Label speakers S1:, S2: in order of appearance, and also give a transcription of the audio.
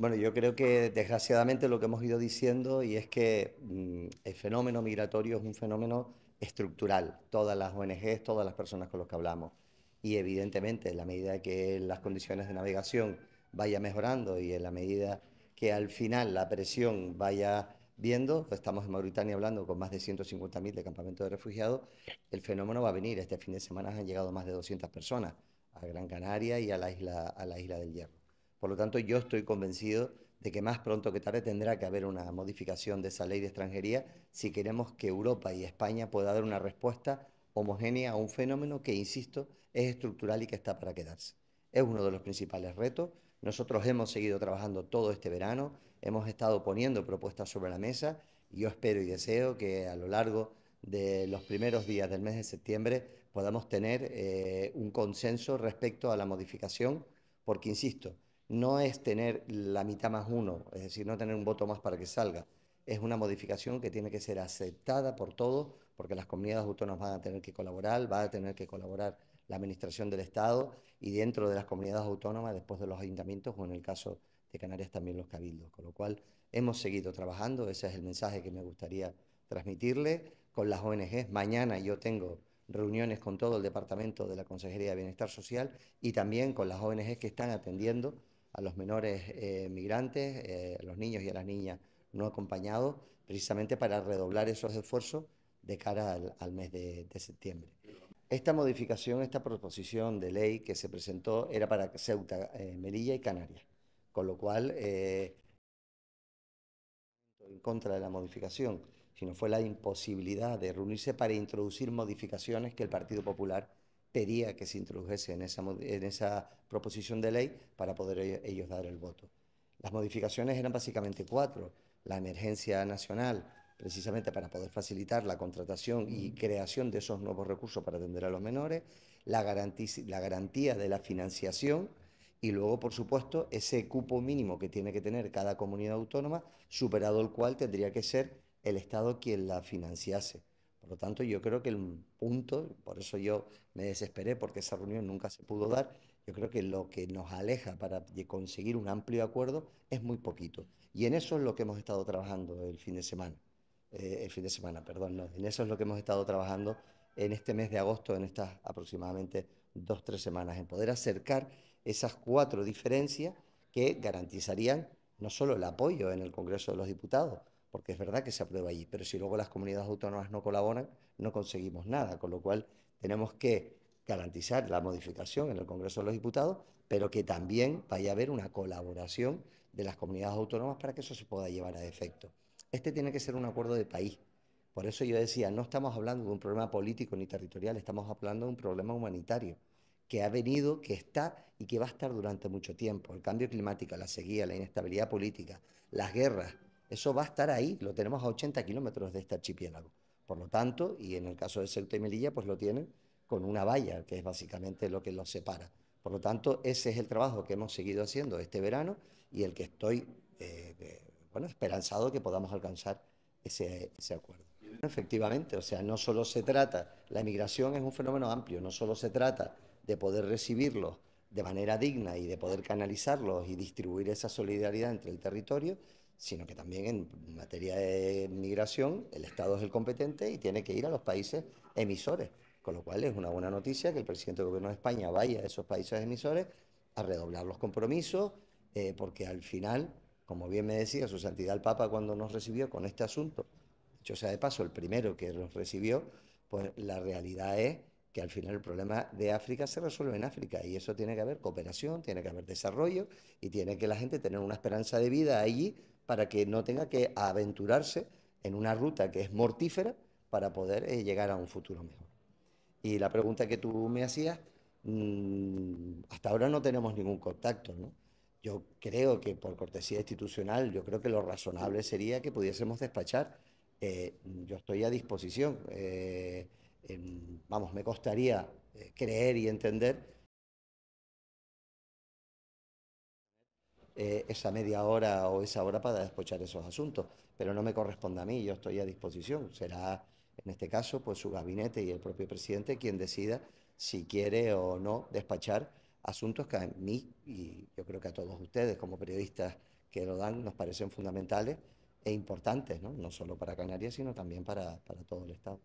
S1: Bueno, yo creo que desgraciadamente lo que hemos ido diciendo y es que mm, el fenómeno migratorio es un fenómeno estructural. Todas las ONGs, todas las personas con las que hablamos. Y evidentemente, en la medida que las condiciones de navegación vaya mejorando y en la medida que al final la presión vaya viendo, estamos en Mauritania hablando con más de 150.000 de campamentos de refugiados, el fenómeno va a venir. Este fin de semana han llegado más de 200 personas a Gran Canaria y a la isla, a la isla del Hierro. Por lo tanto, yo estoy convencido de que más pronto que tarde tendrá que haber una modificación de esa ley de extranjería si queremos que Europa y España puedan dar una respuesta homogénea a un fenómeno que, insisto, es estructural y que está para quedarse. Es uno de los principales retos. Nosotros hemos seguido trabajando todo este verano, hemos estado poniendo propuestas sobre la mesa y yo espero y deseo que a lo largo de los primeros días del mes de septiembre podamos tener eh, un consenso respecto a la modificación, porque, insisto, no es tener la mitad más uno, es decir, no tener un voto más para que salga. Es una modificación que tiene que ser aceptada por todos, porque las comunidades autónomas van a tener que colaborar, va a tener que colaborar la administración del Estado y dentro de las comunidades autónomas, después de los ayuntamientos o en el caso de Canarias también los cabildos. Con lo cual hemos seguido trabajando, ese es el mensaje que me gustaría transmitirle con las ONGs. Mañana yo tengo reuniones con todo el departamento de la Consejería de Bienestar Social y también con las ONGs que están atendiendo a los menores eh, migrantes, eh, a los niños y a las niñas no acompañados, precisamente para redoblar esos esfuerzos de cara al, mes de, septiembre. Esta modificación, esta proposición de ley que se presentó era para Ceuta, eh, Melilla y Canarias, con lo cual, en contra de la modificación, sino fue la imposibilidad de reunirse para introducir modificaciones que el Partido Popular pedía que se introdujese en esa, en esa proposición de ley para poder e-, ellos, dar el voto. Las modificaciones eran básicamente cuatro. La emergencia nacional, precisamente para poder facilitar la contratación y creación de esos nuevos recursos para atender a los menores, la garantía de la financiación y luego, por supuesto, ese cupo mínimo que tiene que tener cada comunidad autónoma, superado el cual tendría que ser el Estado quien la financiase. Por lo tanto, yo creo que el punto, por eso yo me desesperé porque esa reunión nunca se pudo dar, yo creo que lo que nos aleja para conseguir un amplio acuerdo es muy poquito. Y en eso es lo que hemos estado trabajando el fin de semana. Eh, el fin de semana, perdón, en eso es lo que hemos estado trabajando en este mes de agosto, en estas aproximadamente dos, tres semanas, en poder acercar esas cuatro diferencias que garantizarían no solo el apoyo en el Congreso de los Diputados, porque es verdad que se aprueba allí, pero si luego las comunidades autónomas no colaboran, no conseguimos nada, con lo cual tenemos que garantizar la modificación en el Congreso de los Diputados, pero que también vaya a haber una colaboración de las comunidades autónomas para que eso se pueda llevar a efecto. Este tiene que ser un acuerdo de país. Por eso yo decía, no estamos hablando de un problema político ni territorial, estamos hablando de un problema humanitario que ha venido, que está y que va a estar durante mucho tiempo. El cambio climático, la sequía, la inestabilidad política, las guerras, eso va a estar ahí, lo tenemos a 80 kilómetros de este archipiélago. Por lo tanto, y en el caso de Ceuta y Melilla, pues lo tienen con una valla, que es básicamente lo que los separa. Por lo tanto, ese es el trabajo que hemos seguido haciendo este verano y el que estoy eh, bueno, esperanzado que podamos alcanzar ese, acuerdo. efectivamente, o sea, no solo se trata, la emigración es un fenómeno amplio, no solo se trata de poder recibirlos de manera digna y de poder canalizarlos y distribuir esa solidaridad entre el territorio, sino que también en materia de migración el Estado es el competente y tiene que ir a los países emisores, con lo cual es una buena noticia que el presidente del Gobierno de España vaya a esos países emisores a redoblar los compromisos, eh, porque al final, como bien me decía su santidad el Papa cuando nos recibió con este asunto, yo sea de paso, el primero que nos recibió, pues la realidad es que al final el problema de África se resuelve en África y eso tiene que haber cooperación, tiene que haber desarrollo y tiene que la gente tener una esperanza de vida allí para que no tenga que aventurarse en una ruta que es mortífera para poder eh, llegar a un futuro mejor. Y la pregunta que tú me hacías, mm, hasta ahora no tenemos ningún contacto, Yo creo que por cortesía institucional, yo creo que lo razonable sería que pudiésemos despachar. Eh, yo estoy a disposición. Eh, vamos, me costaría creer y entender Eh, esa media hora o esa hora para despachar esos asuntos, pero no me corresponde a mí, yo estoy a disposición. Será, en este caso, pues su gabinete y el propio presidente quien decida si quiere o no despachar asuntos que a mí y yo creo que a todos ustedes como periodistas que lo dan nos parecen fundamentales e importantes, no, no solo para Canarias, sino también para, para todo el Estado.